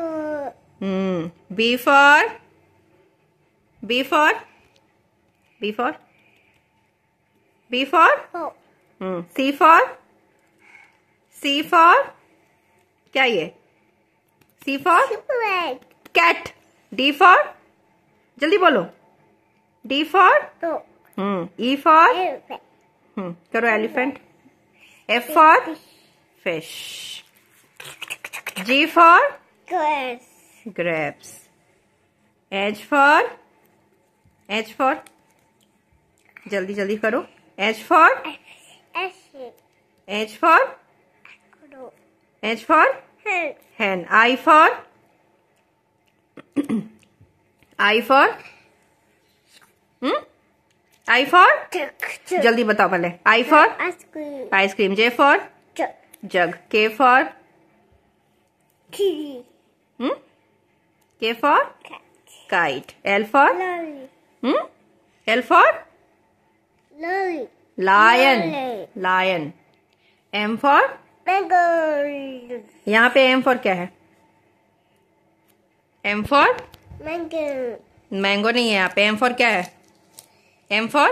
for. B for. B for. B for. B for. Oh. C for. C for. क्या ये? C for. Cat. Cat. D for. जल्दी बोलो. D for. Oh. E for. Hmm. करो elephant. F for. Fish. G for. grapes. Grapes. H for H for जल्दी जल्दी करो H for H H for H for hen. hen. I for I for hmm? I for जल्दी बताओ पहले I for ice cream J for jug K for key Hmm? K for? Cat. Kite. L for? Lolly. Hmm? L for? Lolly. Lion. Lolly. Lion. M for? Mango. यहाँ पे M for क्या है M for? Mango. Mango नहीं है यहाँ पे M for क्या है M for?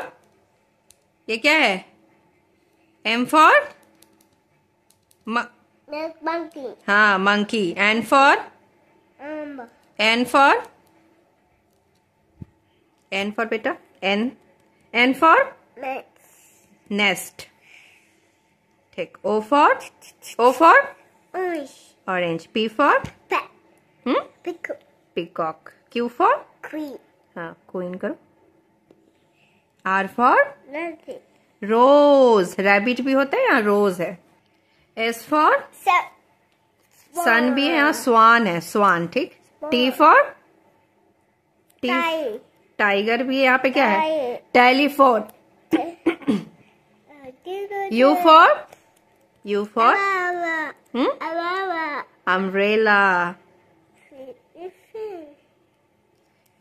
ये क्या है M for? मंकी हाँ monkey and for N for N for बेटा एन एन फॉर नेस्ट ठीक O for O for orange P for peacock Q for हाँ क्वीन करो आर फॉर रोज रैबिट भी होता है यहाँ रोज है एस फॉर सन भी है और स्वान है स्वान ठीक टी फॉर टी टाइगर भी यहाँ पे क्या है telephone U for U for umbrella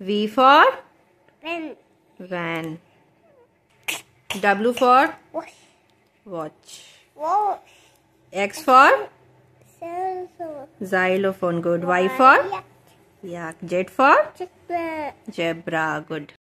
V for van W for watch X for Xylophone. Good. Y for? Yak. Yak. Z for? Zebra. Zebra. Good.